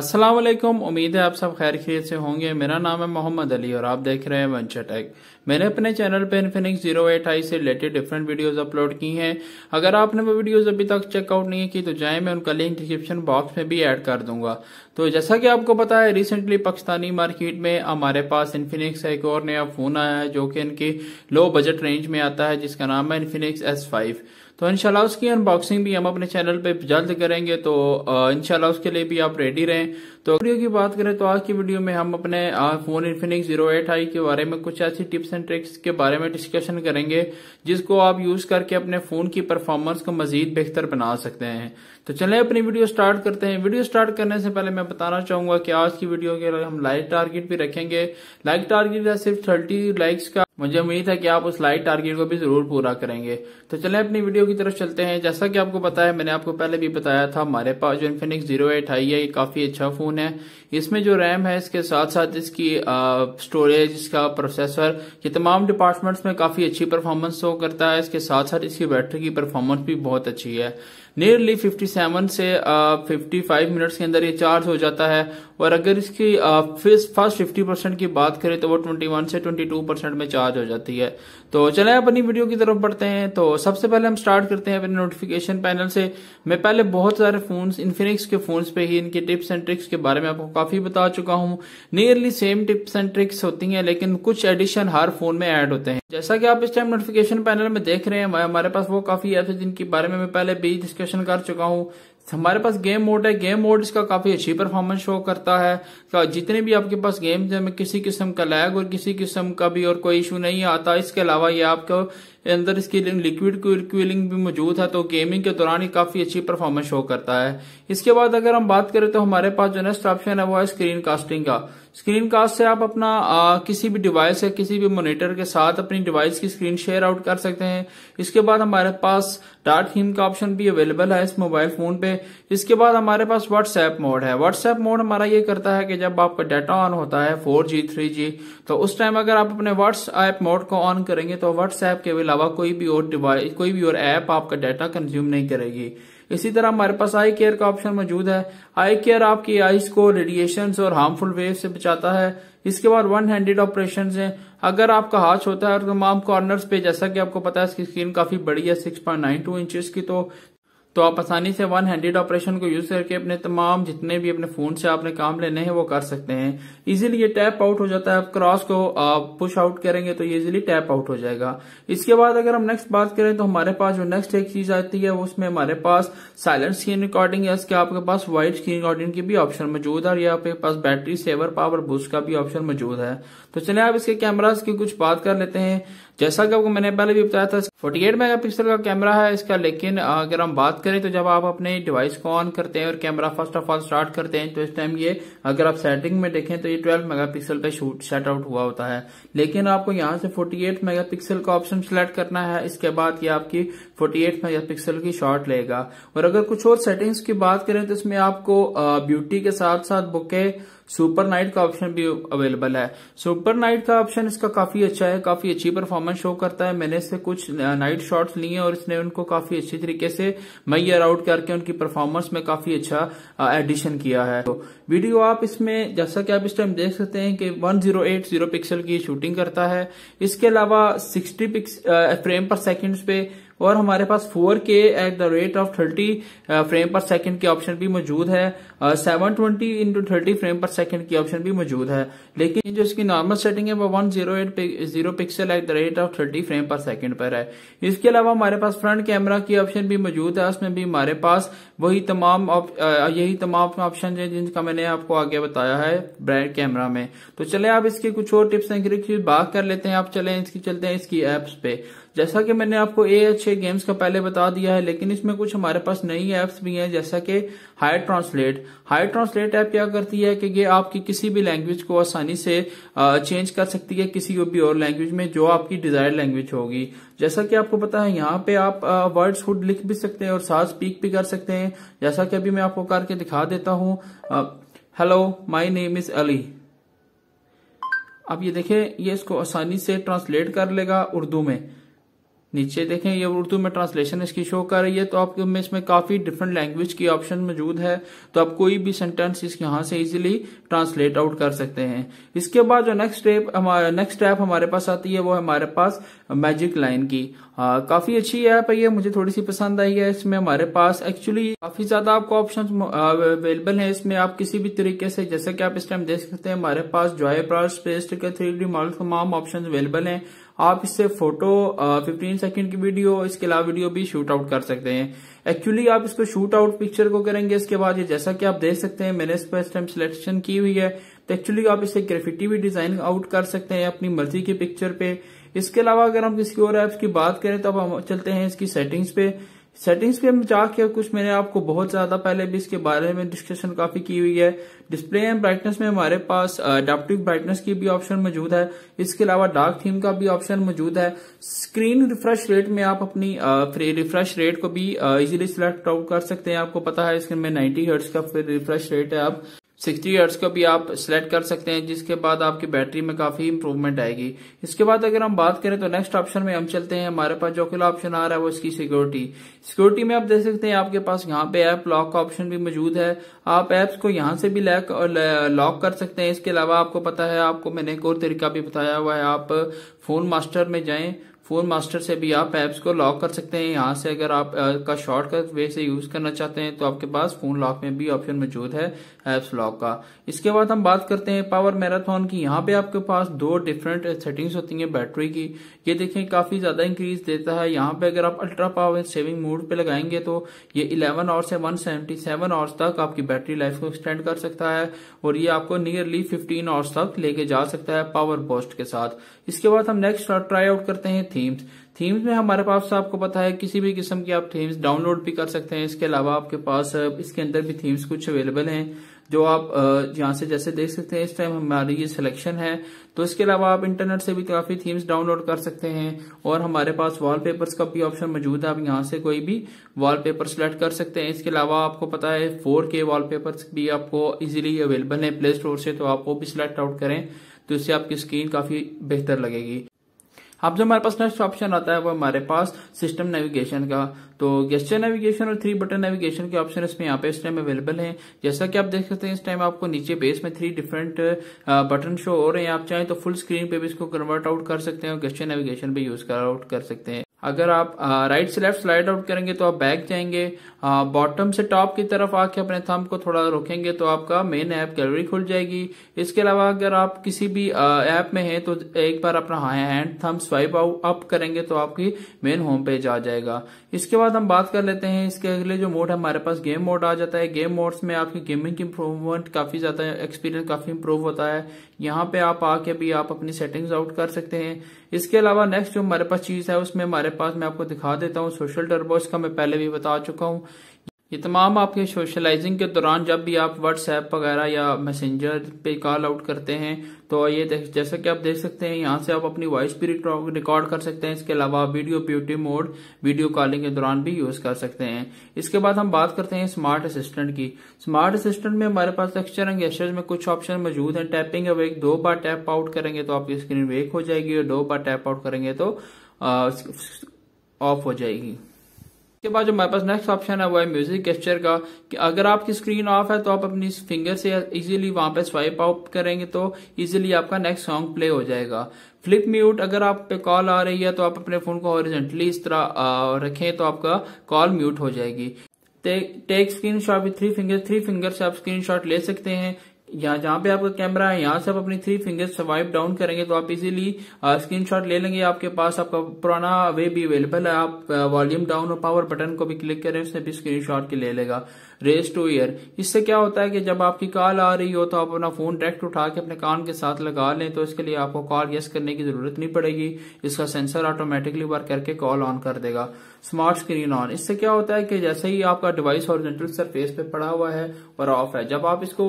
अस्सलाम वालेकुम उम्मीद है आप सब खैर खैरियत से होंगे मेरा नाम है मोहम्मद अली और आप देख रहे हैं वंशा टेक मैंने अपने चैनल पे इन्फिनिक्स जीरो एट आई से रिलेटेड डिफरेंट वीडियोस अपलोड की हैं अगर आपने वो वीडियोस अभी तक चेकआउट नहीं की तो जाए मैं उनका लिंक डिस्क्रिप्शन बॉक्स में भी ऐड कर दूंगा तो जैसा कि आपको पता है रिसेंटली पाकिस्तानी मार्केट में हमारे पास इन्फिनिक्स एक और नया फोन आया है जो कि इनके लो बजट रेंज में आता है जिसका नाम है इन्फिनिक्स एस फाइव तो इनशाला उसकी अनबॉक्सिंग भी हम अपने चैनल पे जल्द करेंगे तो इनशाला उसके लिए भी आप रेडी रहें तो वीडियो की बात करें तो आज की वीडियो में हम अपने phone Infinix zero eight I के बारे में कुछ ऐसी टिप्स एंड ट्रिक्स के बारे में डिस्कशन करेंगे जिसको आप यूज करके अपने फोन की परफॉर्मेंस को मजीद बेहतर बना सकते हैं तो चले अपनी वीडियो स्टार्ट करते हैं वीडियो स्टार्ट करने से पहले मैं बताना चाहूंगा कि आज की वीडियो के हम लाइक टारगेट भी रखेंगे लाइक टारगेट है सिर्फ थर्टी लाइक्स का मुझे उम्मीद है कि आप उस लाइक टारगेट को भी जरूर पूरा करेंगे तो चले अपनी वीडियो की तरफ चलते हैं जैसा कि आपको पता है मैंने आपको पहले भी बताया था हमारे पास जो इन्फिनिक्स जीरो एट आई है ये काफी अच्छा फोन फोन है इसमें जो रैम है इसके साथ साथ इसकी स्टोरेज इसका प्रोसेसर ये तमाम डिपार्टमेंट्स में काफी अच्छी परफॉर्मेंस शो करता है इसके साथ साथ इसकी बैटरी की परफॉर्मेंस भी बहुत अच्छी है नियरली 57 से फिफ्टी फाइव मिनट्स के अंदर ये चार्ज हो जाता है और अगर इसकी फर्स्ट फिफ्टी परसेंट की बात करें तो वो 21 से 22 परसेंट में चार्ज हो जाती है तो चले अपनी वीडियो की तरफ बढ़ते हैं तो सबसे पहले हम स्टार्ट करते हैं अपने नोटिफिकेशन पैनल से मैं पहले बहुत सारे फोन्स इन्फिनिक्स के फोन्स पे ही इनके टिप्स एंड ट्रिक्स के बारे में आपको काफी बता चुका हूँ nearly same tips and tricks होती हैं लेकिन कुछ एडिशन हर फोन में ऐड होते हैं जैसा कि आप इस टाइम नोटिफिकेशन पैनल में देख रहे हैं हमारे पास वो काफी ऐप है जिनके बारे में मैं पहले भी डिस्कशन कर चुका हूँ हमारे पास गेम मोड है गेम मोड इसका काफी अच्छी परफॉर्मेंस शो करता है तो जितने भी आपके पास गेम्स हैं में किसी किस्म का लैग और किसी किस्म का भी और कोई इशू नहीं आता इसके अलावा ये आपको अंदर इसके लिक्विड कूलिंग भी मौजूद है तो गेमिंग के दौरान ही काफी अच्छी परफॉर्मेंस शो करता है इसके बाद अगर हम बात करें तो हमारे पास जो नेक्स्ट ऑप्शन है वो है स्क्रीन कास्टिंग का स्क्रीन कास्ट से आप अपना आ, किसी भी डिवाइस या किसी भी मोनिटर के साथ अपनी डिवाइस की स्क्रीन शेयर आउट कर सकते हैं इसके बाद हमारे पास डार्ट थीम का ऑप्शन भी अवेलेबल है इस मोबाइल फोन पे इसके बाद हमारे पास व्हाट्सएप मोड है व्हाट्सएप मोड हमारा ये करता है कि जब आपका डाटा ऑन होता है फोर जी थ्री जी तो उस टाइम अगर आप अपने व्हाट्सएप मोड को ऑन करेंगे तो व्हाट्सएप के बिल अलावा कोई भी और डिवाइस कोई भी और ऐप आपका डाटा कंज्यूम नहीं करेगी इसी तरह हमारे पास आई केयर का ऑप्शन मौजूद है आई केयर आपकी आईज को रेडिएशन और हार्मफुल वेव से बचाता है इसके बाद वन हैंडेड ऑपरेशन है अगर आपका हाथ होता है और तमाम कॉर्नर पे जैसा कि आपको पता है इसकी स्क्रीन काफी बड़ी है 6.92 पॉइंट इंचेस की तो तो आप आसानी से वन हैंडेड ऑपरेशन को यूज करके अपने तमाम जितने भी अपने फोन से आपने काम लेने हैं वो कर सकते हैं इजीली ये टैप आउट हो जाता है आप क्रॉस को आप पुश आउट करेंगे तो ये इजीली टैप आउट हो जाएगा इसके बाद अगर हम नेक्स्ट बात करें तो हमारे पास जो नेक्स्ट एक चीज आती है उसमें हमारे पास साइलेंट स्क्रीन रिकॉर्डिंग या इसके आपके पास व्हाइट स्क्रीन रिकॉर्डिंग की भी ऑप्शन मौजूद है और यहाँ पे पास बैटरी सेवर पावर बुस्ट का भी ऑप्शन मौजूद है तो चले आप इसके कैमराज की कुछ बात कर लेते हैं जैसा कि आपको मैंने पहले भी बताया था 48 मेगापिक्सल का कैमरा है इसका लेकिन अगर हम बात करें तो जब आप अपने डिवाइस को ऑन करते हैं और camera first of all start करते हैं तो इस टाइम ये अगर आप सेटिंग में देखें तो ये 12 मेगापिक्सल पे शूट सेट आउट हुआ होता है लेकिन आपको यहाँ से 48 मेगापिक्सल का ऑप्शन सिलेक्ट करना है इसके बाद ये आपकी 48 मेगापिक्सल की शॉट लेगा और अगर कुछ और सेटिंग्स की बात करें तो इसमें आपको ब्यूटी के साथ साथ बुके सुपर नाइट का ऑप्शन भी अवेलेबल है सुपर नाइट का ऑप्शन इसका काफी अच्छा है काफी अच्छी परफॉर्मेंस शो करता है मैंने इससे कुछ नाइट शॉट्स लिए और इसने उनको काफी अच्छी तरीके से मैयर आउट करके उनकी परफॉर्मेंस में काफी अच्छा एडिशन किया है तो वीडियो आप इसमें जैसा कि आप इस टाइम देख सकते हैं कि 1080 जीरो पिक्सल की शूटिंग करता है इसके अलावा सिक्सटी फ्रेम पर सेकेंड पे और हमारे पास four K at the rate of thirty frame per second की ऑप्शन भी मौजूद है seven twenty into thirty frame per second की ऑप्शन भी मौजूद है लेकिन जो इसकी नॉर्मल सेटिंग है वो one zero eight zero pixel at the rate of thirty frame per second पर है इसके अलावा हमारे पास फ्रंट कैमरा की ऑप्शन भी मौजूद है उसमें भी हमारे पास वही तमाम uh, यही तमाम ऑप्शन है जिनका मैंने आपको आगे बताया है ब्राइट कैमरा में तो चले आप इसके कुछ और टिप्स एंड बात कर लेते हैं आप चले इसकी चलते हैं इसकी एप्स पे जैसा कि मैंने आपको ए एच ए गेम्स का पहले बता दिया है लेकिन इसमें कुछ हमारे पास नई एप्स भी हैं जैसा कि hi translate hi translate app क्या करती है कि ये आपकी किसी भी लैंग्वेज को आसानी से चेंज कर सकती है किसी भी और लैंग्वेज में जो आपकी डिजायर्ड लैंग्वेज होगी जैसा कि आपको पता है यहाँ पे आप वर्ड हुड लिख भी सकते हैं और साथ स्पीक भी कर सकते हैं जैसा कि अभी मैं आपको करके दिखा देता हूँ hello my name is Ali अब ये देखें ये इसको आसानी से ट्रांसलेट कर लेगा उर्दू में नीचे देखें ये उर्दू में ट्रांसलेशन इसकी शो कर रही है तो आपके में इसमें काफी डिफरेंट लैंग्वेज की ऑप्शन मौजूद है तो आप कोई भी सेंटेंस इसके यहाँ से इजीली ट्रांसलेट आउट कर सकते हैं इसके बाद जो नेक्स्ट स्टेप हमारा नेक्स्ट स्टेप हमारे पास आती है वो हमारे पास मैजिक लाइन की आ, काफी अच्छी ऐप है ये मुझे थोड़ी सी पसंद आई है इसमें हमारे पास एक्चुअली काफी ज्यादा आपको ऑप्शन अवेलेबल है इसमें आप किसी भी तरीके से जैसे कि आप इस टाइम देख सकते हैं हमारे पास जॉय प्रास पेस्ट के थ्री डी मॉडल तमाम ऑप्शन अवेलेबल है आप इससे फोटो फिफ्टीन सेकेंड की वीडियो इसके अलावा वीडियो भी शूट आउट कर सकते हैं एक्चुअली आप इसको शूट आउट पिक्चर को करेंगे इसके बाद ये जैसा कि आप देख सकते हैं मैंने इस पर इस टाइम सिलेक्शन की हुई है तो एक्चुअली आप इसे ग्रेफिटी भी डिजाइन आउट कर सकते हैं अपनी मर्जी की पिक्चर पे इसके अलावा अगर हम किसी और एप्स की बात करें तो अब हम चलते हैं इसकी सेटिंग्स पे सेटिंग्स पे हम जाके कुछ मैंने आपको बहुत ज्यादा पहले भी इसके बारे में डिस्कशन काफी की हुई है डिस्प्ले एंड ब्राइटनेस में हमारे पास अडाप्टिव ब्राइटनेस की भी ऑप्शन मौजूद है इसके अलावा डार्क थीम का भी ऑप्शन मौजूद है स्क्रीन रिफ्रेश रेट में आप अपनी रिफ्रेश रेट को भी इजीली सिलेक्ट आउट कर सकते हैं आपको पता है इसमें नाइन्टी हर्ट्स का रिफ्रेश रेट है आप सिक्सटी हर्ट्स को भी आप सिलेक्ट कर सकते हैं जिसके बाद आपकी बैटरी में काफी इंप्रूवमेंट आएगी इसके बाद अगर हम बात करें तो नेक्स्ट ऑप्शन में हम चलते हैं हमारे पास जो अगला ऑप्शन आ रहा है वो इसकी सिक्योरिटी सिक्योरिटी में आप देख सकते हैं आपके पास यहाँ पे ऐप लॉक का ऑप्शन भी मौजूद है आप एप्स को यहाँ से भी लैक लॉक कर सकते हैं इसके अलावा आपको पता है आपको मैंने एक और तरीका भी बताया हुआ है आप फोन मास्टर में जाए फोन मास्टर से भी आप एप्स को लॉक कर सकते हैं यहाँ से अगर आप uh, का शॉर्टकट वे से यूज करना चाहते हैं तो आपके पास फोन लॉक में भी ऑप्शन मौजूद है एप्स लॉक का इसके बाद हम बात करते हैं पावर मैराथन की यहाँ पे आपके पास दो डिफरेंट सेटिंग्स होती है बैटरी की ये देखें काफी ज्यादा इंक्रीज देता है यहाँ पे अगर आप अल्ट्रा पावर सेविंग मोड पे लगाएंगे तो ये इलेवन आवर्स से वन सेवेंटी सेवन आवर्स तक आपकी बैटरी लाइफ को एक्सटेंड कर सकता है और ये आपको नियरली फिफ्टीन आवर्स तक लेके जा सकता है पावर बोस्ट के साथ इसके बाद हम नेक्स्ट ट्राई आउट करते हैं थीम्स थीम्स में हमारे पास आपको पता है किसी भी किस्म की आप थीम्स डाउनलोड भी कर सकते हैं इसके अलावा आपके पास इसके अंदर भी थीम्स कुछ अवेलेबल हैं जो आप यहाँ से जैसे देख सकते हैं इस टाइम हमारी ये सिलेक्शन है तो इसके अलावा आप इंटरनेट से भी काफी थीम्स डाउनलोड कर सकते हैं और हमारे पास वॉलपेपर्स का भी ऑप्शन मौजूद है आप यहाँ से कोई भी वॉलपेपर सेलेक्ट कर सकते हैं इसके अलावा आपको पता है फोर के वॉलपेपर्स भी आपको इजीली अवेलेबल है प्ले स्टोर से तो आप वो भी सिलेक्ट आउट करें तो इससे आपकी स्क्रीन काफी बेहतर लगेगी अब जो हमारे पास नेक्स्ट ऑप्शन आता है वो हमारे पास सिस्टम नेविगेशन का तो गेस्टर नेविगेशन और थ्री बटन नेविगेशन के ऑप्शन इसमें यहाँ पे इस टाइम अवेलेबल हैं जैसा कि आप देख सकते हैं इस टाइम आपको नीचे बेस में थ्री डिफरेंट बटन शो हो रहे हैं आप चाहें तो फुल स्क्रीन पे भी इसको कन्वर्ट आउट कर सकते हैं और गेस्टर नेविगेशन भी यूज कर आउट कर सकते हैं अगर आप राइट से लेफ्ट स्लाइड आउट करेंगे तो आप बैक जाएंगे बॉटम से टॉप की तरफ आके अपने थंब को थोड़ा रोकेंगे तो आपका मेन ऐप गैलरी खुल जाएगी इसके अलावा अगर आप किसी भी ऐप में हैं तो एक बार अपना हैंड थंब स्वाइप अप करेंगे तो आपकी मेन होम पेज आ जाएगा इसके बाद हम बात कर लेते हैं इसके अगले जो मोड है हमारे पास गेम मोड आ जाता है गेम मोड में आपकी गेमिंग की इम्प्रूवमेंट काफी ज्यादा एक्सपीरियंस काफी इम्प्रूव होता है यहाँ पे आप आके भी आप अपनी सेटिंग्स आउट कर सकते हैं इसके अलावा नेक्स्ट जो हमारे पास चीज है उसमें हमारे पास मैं आपको दिखा देता हूँ सोशल टर्बो इसका मैं पहले भी बता चुका हूँ ये तमाम आपके सोशलाइजिंग के दौरान जब भी आप व्हाट्सएप वगैरह या मैसेंजर पे कॉल आउट करते हैं तो ये जैसा कि आप देख सकते हैं यहाँ से आप अपनी वॉइस भी रिकॉर्ड कर सकते हैं इसके अलावा video beauty mode video calling के दौरान भी यूज कर सकते हैं इसके बाद हम बात करते हैं स्मार्ट असिस्टेंट की स्मार्ट असिस्टेंट में हमारे पास टेक्सचर एंड गेस्टर्स में कुछ ऑप्शन मौजूद है टैपिंग अब एक दो बार टैप आउट करेंगे तो आपकी स्क्रीन वेक हो जाएगी और दो बार टैप आउट करेंगे तो ऑफ हो जाएगी इसके बाद जो हमारे पास नेक्स्ट ऑप्शन है वो है म्यूजिक गेस्चर का कि अगर आपकी स्क्रीन ऑफ है तो आप अपनी फिंगर से इजीली वहां पे स्वाइप आउट करेंगे तो इजीली आपका नेक्स्ट सॉन्ग प्ले हो जाएगा फ्लिप म्यूट अगर आप पे कॉल आ रही है तो आप अपने फोन को ओरिजेंटली इस तरह रखें तो आपका कॉल म्यूट हो जाएगी take screenshot with three finger three finger से आप स्क्रीन शॉट ले सकते हैं यहाँ जहाँ पे आपका कैमरा है यहाँ से आप अपनी थ्री फिंगर्स स्वाइप डाउन करेंगे तो आप इजीली स्क्रीनशॉट ले लेंगे आपके पास आपका पुराना वे भी अवेलेबल है आप वॉल्यूम डाउन और पावर बटन को भी क्लिक करें उसने भी स्क्रीनशॉट के ले लेगा रेस टू ईयर इससे क्या होता है कि जब आपकी कॉल आ रही हो तो आप अपना फोन डायरेक्ट उठा के अपने कान के साथ लगा लें तो इसके लिए आपको कॉल यस करने की जरूरत नहीं पड़ेगी इसका सेंसर ऑटोमेटिकली वर्क करके कॉल ऑन कर देगा स्मार्ट स्क्रीन ऑन इससे क्या होता है कि जैसे ही आपका डिवाइस हॉरिजेंटल सरफेस पे पड़ा हुआ है और ऑफ है जब आप इसको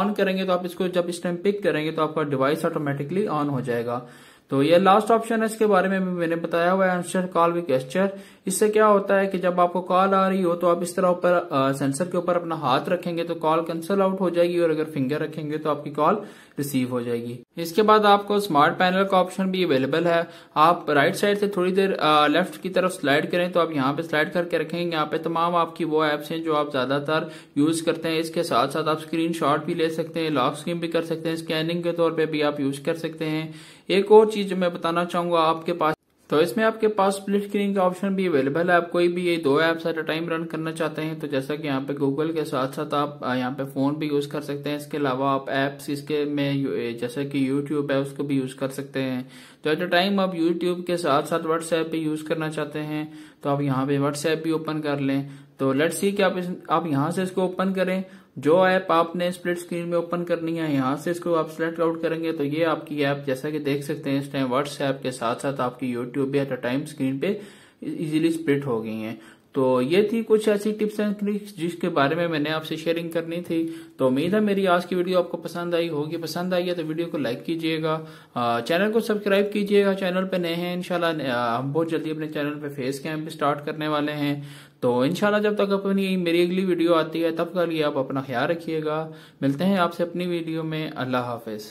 ऑन करेंगे तो आप इसको जब इस टाइम पिक करेंगे तो आपका डिवाइस ऑटोमेटिकली ऑन हो जाएगा तो ये लास्ट ऑप्शन है इसके बारे में मैंने बताया हुआ है आंसर कॉल विद गेस्चर इससे क्या होता है कि जब आपको कॉल आ रही हो तो आप इस तरह ऊपर सेंसर के ऊपर अपना हाथ रखेंगे तो कॉल कैंसल आउट हो जाएगी और अगर फिंगर रखेंगे तो आपकी कॉल रिसीव हो जाएगी इसके बाद आपको स्मार्ट पैनल का ऑप्शन भी अवेलेबल है आप राइट साइड से थोड़ी देर लेफ्ट की तरफ स्लाइड करें तो आप यहाँ पे स्लाइड करके रखेंगे यहाँ पे तमाम आपकी वो एप्स हैं जो आप ज्यादातर यूज करते हैं इसके साथ साथ आप स्क्रीन भी ले सकते हैं लॉक स्क्रीन भी कर सकते हैं स्कैनिंग के तौर पर भी आप यूज कर सकते हैं एक और चीज मैं बताना चाहूंगा आपके पास तो इसमें आपके पास स्प्लिट स्क्रीन का ऑप्शन भी अवेलेबल है आप कोई भी ये दो apps at a time run करना चाहते हैं तो जैसा कि यहाँ पे गूगल के साथ साथ आप यहाँ पे फोन भी यूज कर सकते हैं इसके अलावा आप एप्स इसके में जैसे कि यूट्यूब है उसको भी यूज कर सकते हैं तो एट अ टाइम आप यूट्यूब के साथ साथ व्हाट्सएप भी यूज करना चाहते हैं तो आप यहाँ पे व्हाट्सएप भी ओपन कर लें तो लेट्स सी कि आप इस आप यहां से इसको ओपन करें जो ऐप आपने स्प्लिट स्क्रीन में ओपन करनी है यहाँ से इसको आप सिलेक्ट आउट करेंगे तो ये आपकी ऐप जैसा कि देख सकते हैं इस टाइम व्हाट्सएप के साथ साथ आपकी YouTube at a time screen पे इजीली स्प्लिट हो गई हैं तो ये थी कुछ ऐसी टिप्स एंड ट्रिक्स जिसके बारे में मैंने आपसे शेयरिंग करनी थी तो उम्मीद है मेरी आज की वीडियो आपको पसंद आई होगी पसंद आई है तो वीडियो को लाइक कीजिएगा चैनल को सब्सक्राइब कीजिएगा चैनल पे नए हैं इनशाला हम बहुत जल्दी अपने चैनल पे फेस कैम्प स्टार्ट करने वाले हैं तो इनशाला जब तक अपनी मेरी अगली वीडियो आती है तब का लिए आप अपना ख्याल रखिएगा मिलते हैं आपसे अपनी वीडियो में अल्लाह हाफिज़